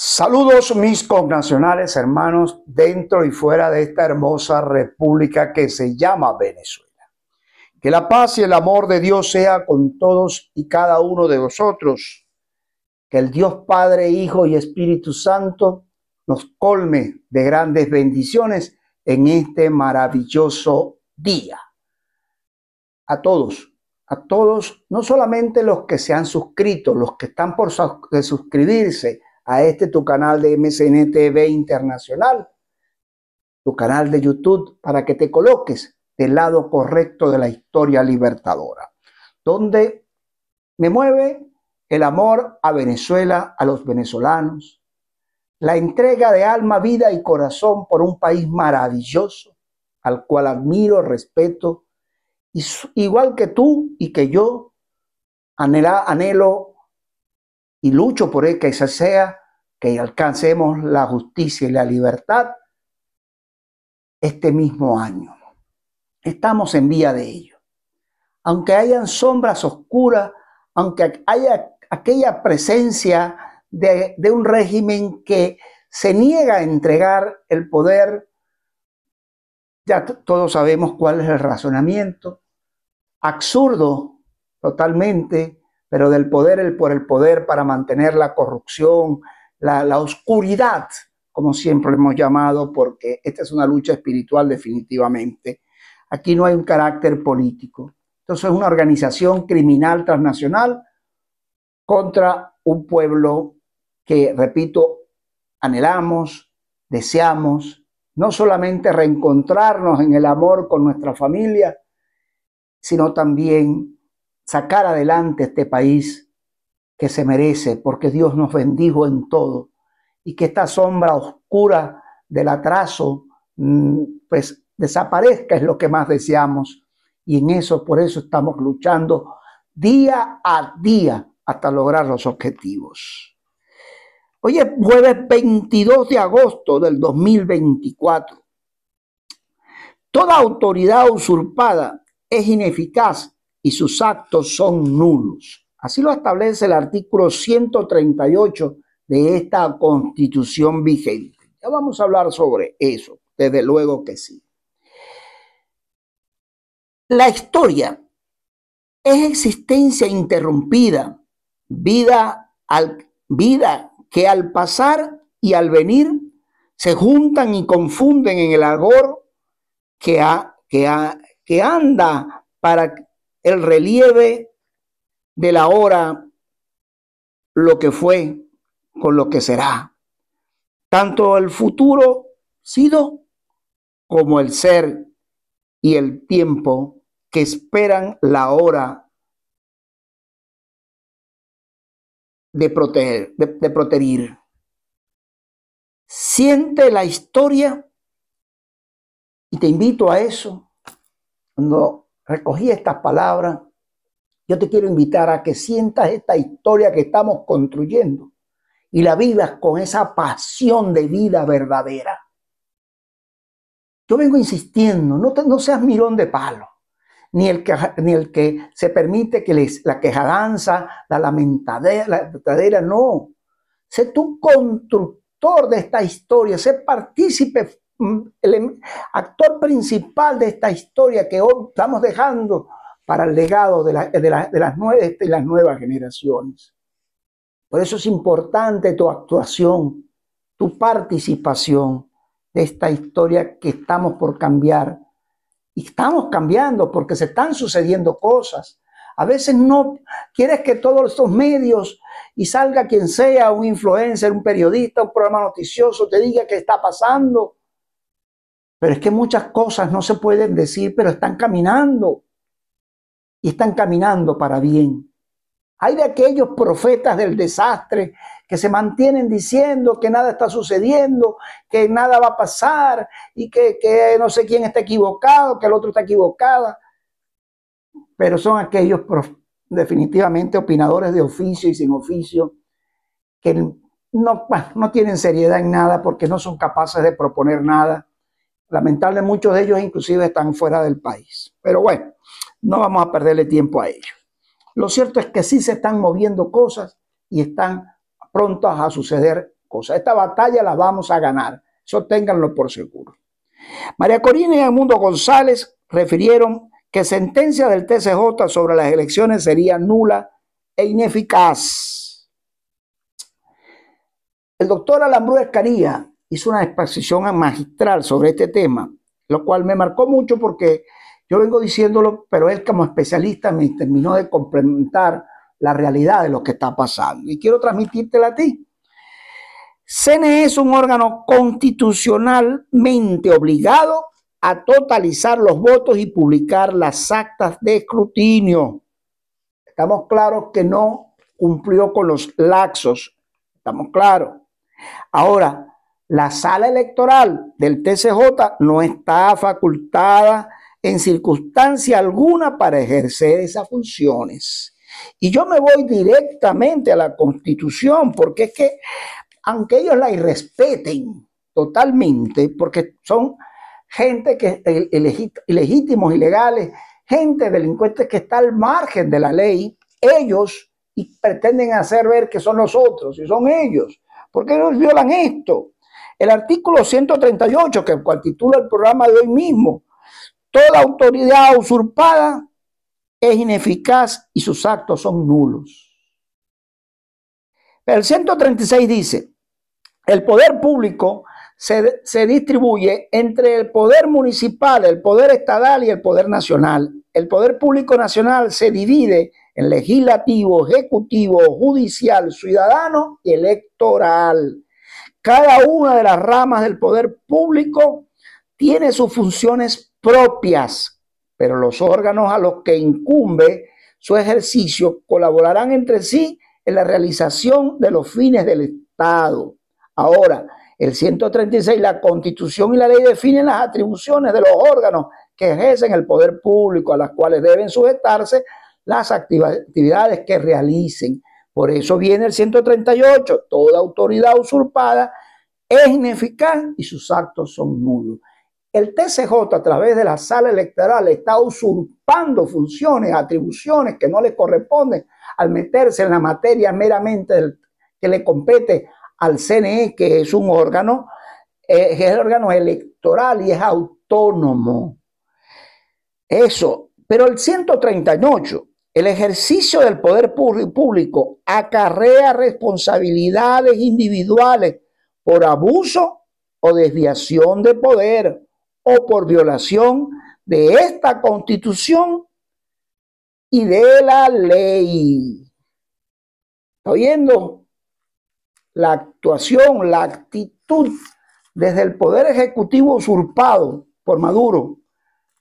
Saludos mis connacionales, hermanos, dentro y fuera de esta hermosa república que se llama Venezuela. Que la paz y el amor de Dios sea con todos y cada uno de vosotros. Que el Dios Padre, Hijo y Espíritu Santo nos colme de grandes bendiciones en este maravilloso día. A todos, a todos, no solamente los que se han suscrito, los que están por suscribirse, a este tu canal de MCN TV Internacional, tu canal de YouTube, para que te coloques del lado correcto de la historia libertadora, donde me mueve el amor a Venezuela, a los venezolanos, la entrega de alma, vida y corazón por un país maravilloso, al cual admiro, respeto, y igual que tú y que yo, anhela, anhelo y lucho por él que esa sea, que alcancemos la justicia y la libertad este mismo año. Estamos en vía de ello. Aunque hayan sombras oscuras, aunque haya aquella presencia de, de un régimen que se niega a entregar el poder, ya todos sabemos cuál es el razonamiento, absurdo totalmente, pero del poder el por el poder para mantener la corrupción, la, la oscuridad, como siempre hemos llamado, porque esta es una lucha espiritual definitivamente. Aquí no hay un carácter político. Entonces es una organización criminal transnacional contra un pueblo que, repito, anhelamos, deseamos, no solamente reencontrarnos en el amor con nuestra familia, sino también sacar adelante este país que se merece, porque Dios nos bendijo en todo y que esta sombra oscura del atraso mm, pues desaparezca es lo que más deseamos y en eso por eso estamos luchando día a día hasta lograr los objetivos. Hoy es jueves 22 de agosto del 2024. Toda autoridad usurpada es ineficaz y sus actos son nulos. Así lo establece el artículo 138 de esta constitución vigente. Ya vamos a hablar sobre eso, desde luego que sí. La historia es existencia interrumpida, vida, al, vida que al pasar y al venir se juntan y confunden en el agor que, ha, que, que anda para el relieve de la hora, lo que fue con lo que será. Tanto el futuro sido como el ser y el tiempo que esperan la hora de proteger, de, proteger. Siente la historia y te invito a eso. Cuando recogí estas palabras, yo te quiero invitar a que sientas esta historia que estamos construyendo y la vivas con esa pasión de vida verdadera. Yo vengo insistiendo, no, no seas mirón de palo, ni el que, ni el que se permite que les, la quejadanza, la lamentadera, la lamentadera, no. Sé tu constructor de esta historia, sé partícipe Mm, el em, actor principal de esta historia que hoy estamos dejando para el legado de, de, de las, nueve, de este, las nuevas generaciones. Por eso es importante tu actuación, tu participación de esta historia que estamos por cambiar. Y estamos cambiando porque se están sucediendo cosas. A veces no quieres que todos estos medios y salga quien sea, un influencer, un periodista, un programa noticioso, te diga qué está pasando pero es que muchas cosas no se pueden decir, pero están caminando. Y están caminando para bien. Hay de aquellos profetas del desastre que se mantienen diciendo que nada está sucediendo, que nada va a pasar y que, no sé quién está equivocado, que el otro está equivocada. Pero son aquellos definitivamente opinadores de oficio y sin oficio que no, no tienen seriedad en nada porque no son capaces de proponer nada Lamentable, muchos de ellos inclusive están fuera del país. Pero bueno, no vamos a perderle tiempo a ellos. Lo cierto es que sí se están moviendo cosas y están prontas a suceder cosas. Esta batalla la vamos a ganar. Eso ténganlo por seguro. María Corina y Armundo González refirieron que sentencia del TCJ sobre las elecciones sería nula e ineficaz. El doctor Alambrú Escaría hizo una exposición magistral sobre este tema, lo cual me marcó mucho porque yo vengo diciéndolo, pero él como especialista me terminó de complementar la realidad de lo que está pasando. Y quiero transmitírtela a ti. CNE es un órgano constitucionalmente obligado a totalizar los votos y publicar las actas de escrutinio. Estamos claros que no cumplió con los laxos. Estamos claros. Ahora, la sala electoral del TCJ no está facultada en circunstancia alguna para ejercer esas funciones. Y yo me voy directamente a la constitución, porque es que, aunque ellos la irrespeten totalmente, porque son gente que eh, ilegítimos, ilegales, gente delincuentes que está al margen de la ley, ellos y pretenden hacer ver que son los otros y son ellos. porque qué ellos violan esto? El artículo 138, que cual titula el programa de hoy mismo, toda autoridad usurpada es ineficaz y sus actos son nulos. El 136 dice, el poder público se, se, distribuye entre el poder municipal, el poder estatal y el poder nacional. El poder público nacional se divide en legislativo, ejecutivo, judicial, ciudadano y electoral. Cada una de las ramas del poder público tiene sus funciones propias, pero los órganos a los que incumbe su ejercicio colaborarán entre sí en la realización de los fines del Estado. Ahora, el 136, la Constitución y la ley definen las atribuciones de los órganos que ejercen el poder público, a las cuales deben sujetarse las actividades que realicen. Por eso viene el 138, toda autoridad usurpada es ineficaz y sus actos son nulos. El TCJ a través de la sala electoral está usurpando funciones, atribuciones que no le corresponden al meterse en la materia meramente que le compete al CNE, que es un órgano, eh, es órgano electoral y es autónomo. Eso. Pero el 138 el ejercicio del poder público acarrea responsabilidades individuales por abuso o desviación de poder o por violación de esta constitución y de la ley. ¿Está oyendo? La actuación, la actitud desde el poder ejecutivo usurpado por Maduro,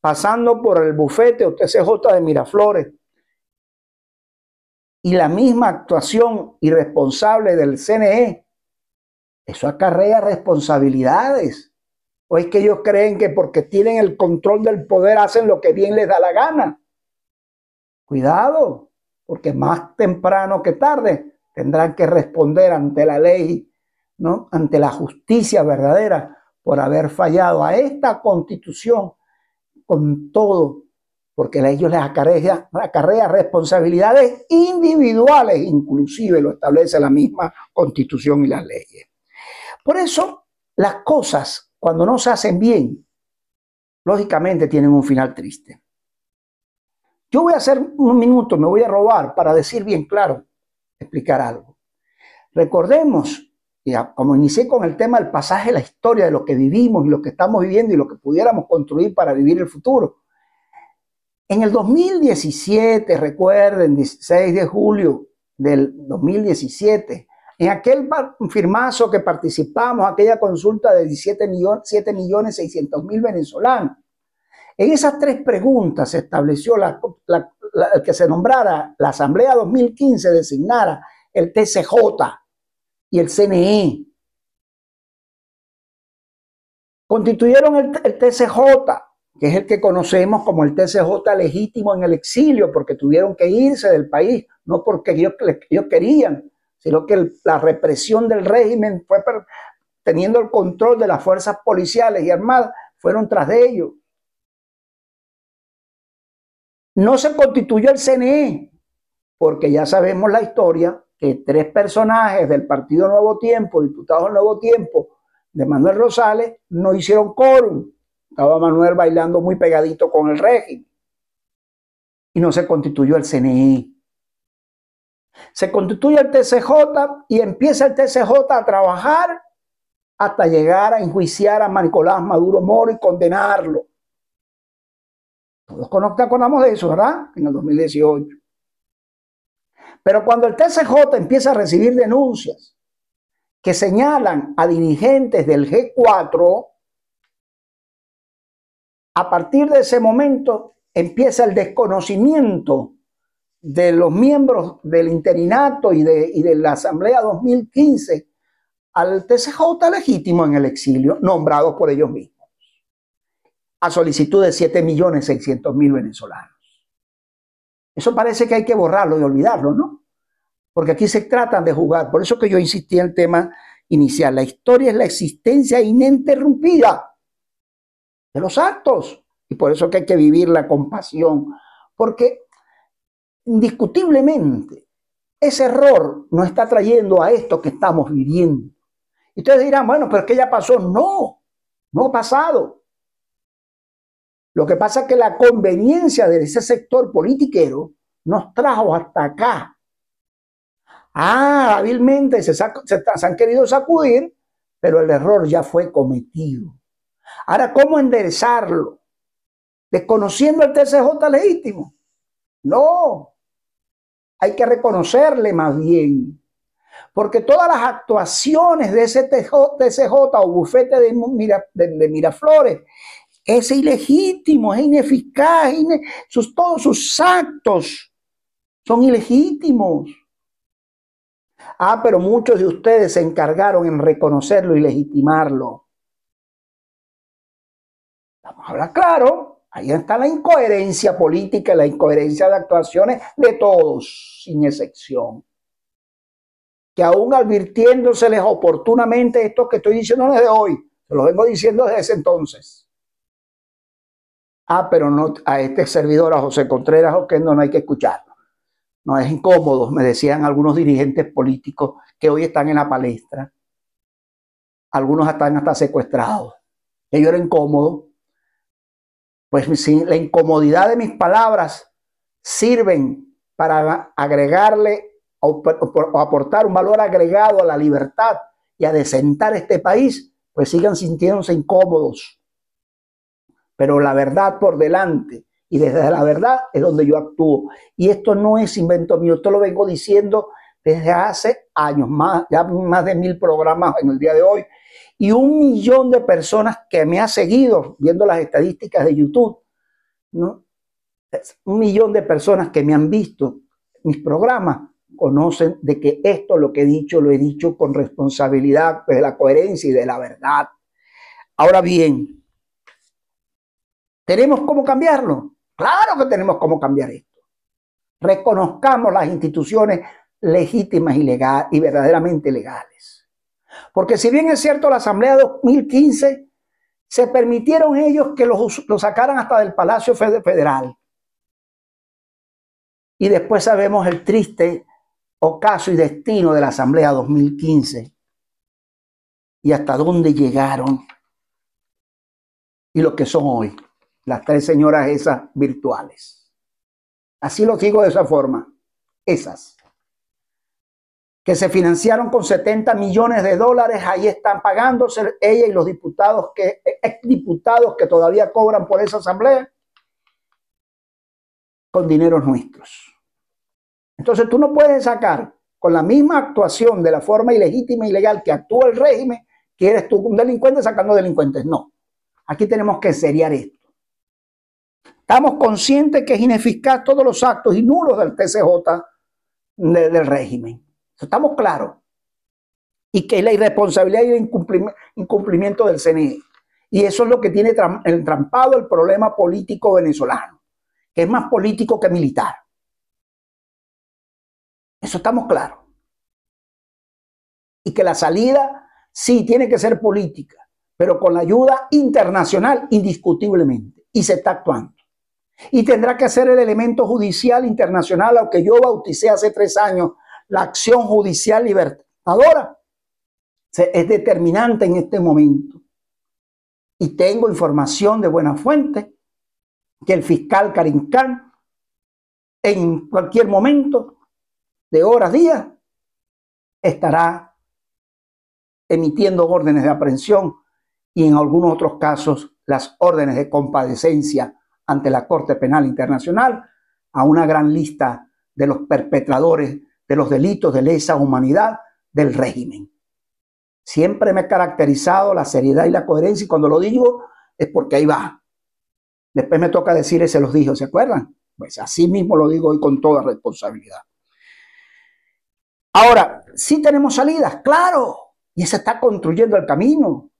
pasando por el bufete o de Miraflores, y la misma actuación irresponsable del CNE, eso acarrea responsabilidades. ¿O es que ellos creen que porque tienen el control del poder hacen lo que bien les da la gana? Cuidado, porque más temprano que tarde tendrán que responder ante la ley, ¿no? ante la justicia verdadera por haber fallado a esta constitución con todo porque a ellos les acarrea, responsabilidades individuales, inclusive lo establece la misma constitución y las leyes. Por eso, las cosas, cuando no se hacen bien, lógicamente tienen un final triste. Yo voy a hacer un minuto, me voy a robar para decir bien claro, explicar algo. Recordemos, como inicié con el tema del pasaje, la historia de lo que vivimos y lo que estamos viviendo y lo que pudiéramos construir para vivir el futuro. En el 2017, recuerden, 16 de julio del 2017, en aquel firmazo que participamos, aquella consulta de 17 venezolanos, en esas tres preguntas se estableció la, que se nombrara la Asamblea 2015, designara el TCJ y el CNE. Constituyeron el TCJ que es el que conocemos como el TCJ legítimo en el exilio, porque tuvieron que irse del país, no porque ellos, querían, sino que la represión del régimen fue teniendo el control de las fuerzas policiales y armadas, fueron tras de ellos. No se constituyó el CNE, porque ya sabemos la historia, que tres personajes del Partido Nuevo Tiempo, diputados del Nuevo Tiempo, de Manuel Rosales, no hicieron quórum estaba Manuel bailando muy pegadito con el régimen. Y no se constituyó el CNI. E. Se constituye el TCJ y empieza el TCJ a trabajar hasta llegar a enjuiciar a Nicolás Maduro Moro y condenarlo. Todos nos acordamos de eso, ¿verdad? En el 2018. Pero cuando el TCJ empieza a recibir denuncias que señalan a dirigentes del G4, a partir de ese momento empieza el desconocimiento de los miembros del interinato y de, de la Asamblea 2015 al TCJ legítimo en el exilio, nombrado por ellos mismos, a solicitud de 7.600.000 venezolanos. Eso parece que hay que borrarlo y olvidarlo, ¿no? Porque aquí se tratan de jugar. Por eso que yo insistí en el tema inicial. La historia es la existencia ininterrumpida de los actos. Y por eso que hay que vivir la compasión, porque indiscutiblemente ese error nos está trayendo a esto que estamos viviendo. Y ustedes dirán, bueno, pero es que ya pasó. No, no ha pasado. Lo que pasa es que la conveniencia de ese sector politiquero nos trajo hasta acá. Ah, hábilmente se, se han querido sacudir, pero el error ya fue cometido. Ahora, ¿cómo enderezarlo? ¿Desconociendo el TCJ legítimo? No, hay que reconocerle más bien, porque todas las actuaciones de ese TCJ o bufete de, Mira, de, Miraflores es ilegítimo, es ineficaz, sus, todos sus actos son ilegítimos. Ah, pero muchos de ustedes se encargaron en reconocerlo y legitimarlo. Ahora, claro, ahí está la incoherencia política, la incoherencia de actuaciones de todos, sin excepción. Que aún advirtiéndoseles oportunamente esto que estoy diciendo desde hoy, se lo vengo diciendo desde ese entonces. Ah, pero no a este servidor, a José Contreras que no hay que escucharlo. No es incómodo, me decían algunos dirigentes políticos que hoy están en la palestra. Algunos están hasta secuestrados. Ellos eran incómodos. Pues si la incomodidad de mis palabras sirven para agregarle o, aportar un valor agregado a la libertad y a desentar este país, pues sigan sintiéndose incómodos. Pero la verdad por delante, y desde la verdad es donde yo actúo. Y esto no es invento mío, esto lo vengo diciendo desde hace años, más, ya más de mil programas en el día de hoy, y un millón de personas que me ha seguido viendo las estadísticas de YouTube, un millón de personas que me han visto mis programas conocen de que esto lo que he dicho lo he dicho con responsabilidad pues, de la coherencia y de la verdad. Ahora bien, ¿tenemos cómo cambiarlo? Claro que tenemos cómo cambiar esto. Reconozcamos las instituciones legítimas y, y verdaderamente legales. Porque si bien es cierto, la Asamblea 2015 se permitieron ellos que los, los sacaran hasta del Palacio Federal. Y después sabemos el triste ocaso y destino de la Asamblea 2015 y hasta dónde llegaron y lo que son hoy, las tres señoras esas virtuales. Así lo digo de esa forma, esas que se financiaron con 70 millones de dólares, ahí están pagándose ella y los diputados que, exdiputados que todavía cobran por esa asamblea, con dineros nuestros. Entonces tú no puedes sacar con la misma actuación de la forma ilegítima y ilegal que actúa el régimen, que eres tú un delincuente sacando delincuentes. No, aquí tenemos que seriar esto. Estamos conscientes que es ineficaz todos los actos y nulos del TCJ del régimen. Estamos claros. Y que es la irresponsabilidad y el incumplimiento, del CNE. Y eso es lo que tiene entrampado el problema político venezolano, que es más político que militar. Eso estamos claros. Y que la salida sí tiene que ser política, pero con la ayuda internacional indiscutiblemente. Y se está actuando. Y tendrá que ser el elemento judicial internacional, aunque yo bauticé hace tres años la acción judicial libertadora es determinante en este momento. Y tengo información de buena fuente que el fiscal Carincán en cualquier momento, de horas, días, estará emitiendo órdenes de aprehensión y en algunos otros casos las órdenes de compadecencia ante la Corte Penal Internacional a una gran lista de los perpetradores de los delitos de lesa humanidad del régimen. Siempre me he caracterizado la seriedad y la coherencia y cuando lo digo es porque ahí va. Después me toca decir, se los dijo, ¿se acuerdan? Pues así mismo lo digo hoy con toda responsabilidad. Ahora, sí tenemos salidas, claro, y se está construyendo el camino,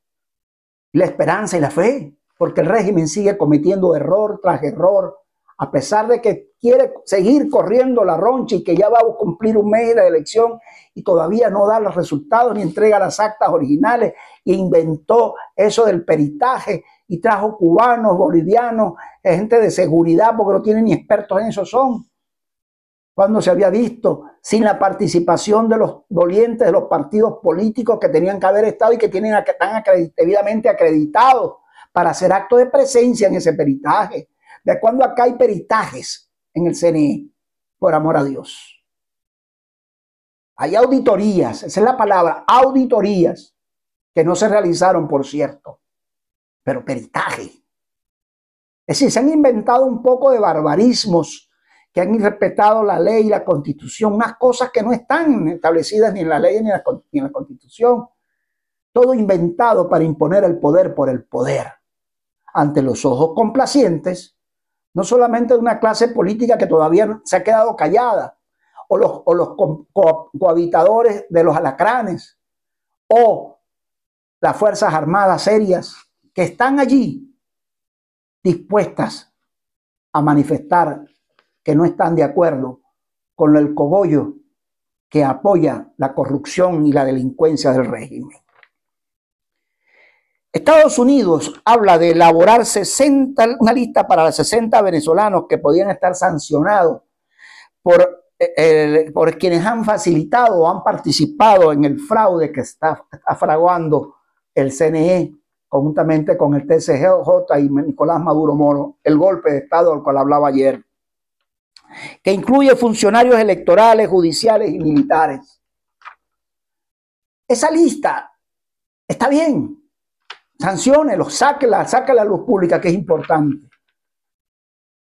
la esperanza y la fe, porque el régimen sigue cometiendo error tras error a pesar de que quiere seguir corriendo la roncha y que ya va a cumplir un mes de la elección y todavía no da los resultados ni entrega las actas originales, e inventó eso del peritaje y trajo cubanos, bolivianos, gente de seguridad, porque no tienen ni expertos en eso son. Cuando se había visto sin la participación de los dolientes de los partidos políticos que tenían que haber estado y que tienen, están estar debidamente acreditados para hacer acto de presencia en ese peritaje ¿De cuándo acá hay peritajes en el CNI? E, por amor a Dios. Hay auditorías, esa es la palabra, auditorías, que no se realizaron, por cierto, pero peritaje. Es decir, se han inventado un poco de barbarismos que han irrespetado la ley y la constitución, unas cosas que no están establecidas ni en la ley ni en la constitución. Todo inventado para imponer el poder por el poder ante los ojos complacientes no solamente de una clase política que todavía se ha quedado callada, o los, los cohabitadores de los alacranes, o las Fuerzas Armadas serias que están allí dispuestas a manifestar que no están de acuerdo con el cogollo que apoya la corrupción y la delincuencia del régimen. Estados Unidos habla de elaborar 60, una lista para 60 venezolanos que podían estar sancionados por, eh, quienes han facilitado o han participado en el fraude que está, fraguando el CNE conjuntamente con el TCJ y Nicolás Maduro Moro, el golpe de Estado al cual hablaba ayer, que incluye funcionarios electorales, judiciales y militares. Esa lista está bien, sanciónelo, sáquela, saque la luz pública, que es importante.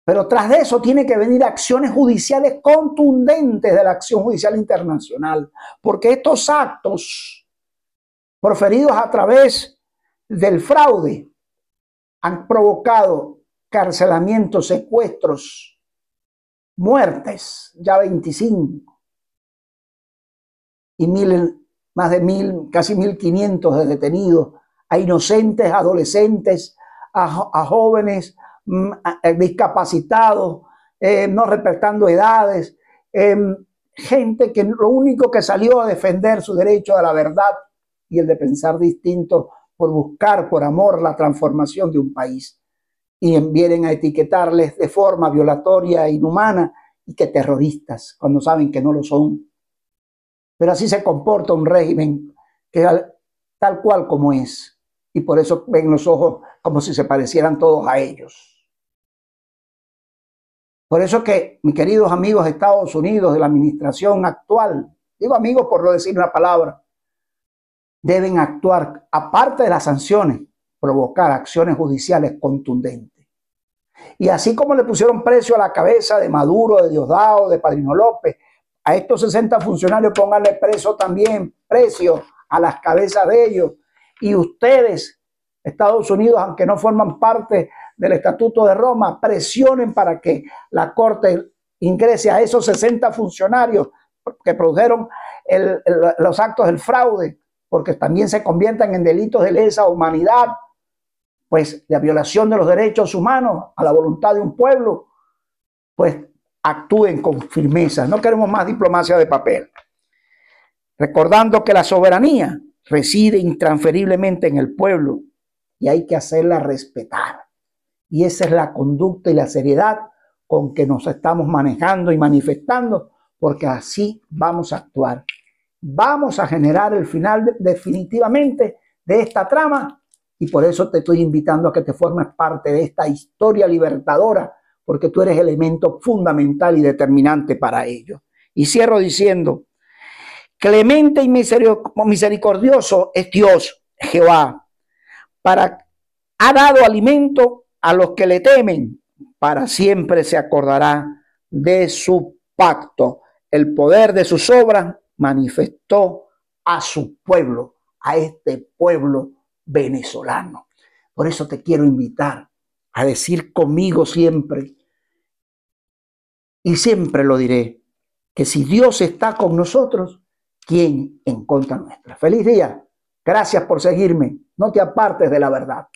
Pero tras de eso tiene que venir acciones judiciales contundentes de la acción judicial internacional, porque estos actos proferidos a través del fraude han provocado carcelamientos, secuestros, muertes, ya 25, y más de mil, casi 1.500 detenidos a inocentes, adolescentes, a, jóvenes mm, eh, discapacitados, eh, no respetando edades, em, gente que lo único que salió a defender su derecho a la verdad y el de pensar distinto por buscar por amor la transformación de un país. Y vienen a etiquetarles de forma violatoria, e inhumana y que terroristas, cuando saben que no lo son. Pero así se comporta un régimen que tal cual como es y por eso ven los ojos como si se parecieran todos a ellos. Por eso que, mis queridos amigos de Estados Unidos, de la administración actual, digo amigos por no decir una palabra, deben actuar, aparte de las sanciones, provocar acciones judiciales contundentes. Y así como le pusieron precio a la cabeza de Maduro, de Diosdado, de Padrino López, a estos 60 funcionarios pónganle preso también, precio a las cabezas de ellos y ustedes, Estados Unidos, aunque no forman parte del Estatuto de Roma, presionen para que la Corte ingrese a esos 60 funcionarios que produjeron los actos del fraude, porque también se conviertan en delitos de lesa humanidad, pues la violación de los derechos humanos a la voluntad de un pueblo, pues actúen con firmeza. No queremos más diplomacia de papel. Recordando que la soberanía reside intransferiblemente en el pueblo y hay que hacerla respetar. Y esa es la conducta y la seriedad con que nos estamos manejando y manifestando, porque así vamos a actuar. Vamos a generar el final definitivamente de esta trama y por eso te estoy invitando a que te formes parte de esta historia libertadora, porque tú eres elemento fundamental y determinante para ello. Y cierro diciendo, Clemente y misericordioso es Dios, Jehová, para ha dado alimento a los que le temen, para siempre se acordará de su pacto. El poder de sus obras manifestó a su pueblo, a este pueblo venezolano. Por eso te quiero invitar a decir conmigo siempre, y siempre lo diré, que si Dios está con nosotros, ¿Quién en contra nuestra? Feliz día. Gracias por seguirme. No te apartes de la verdad.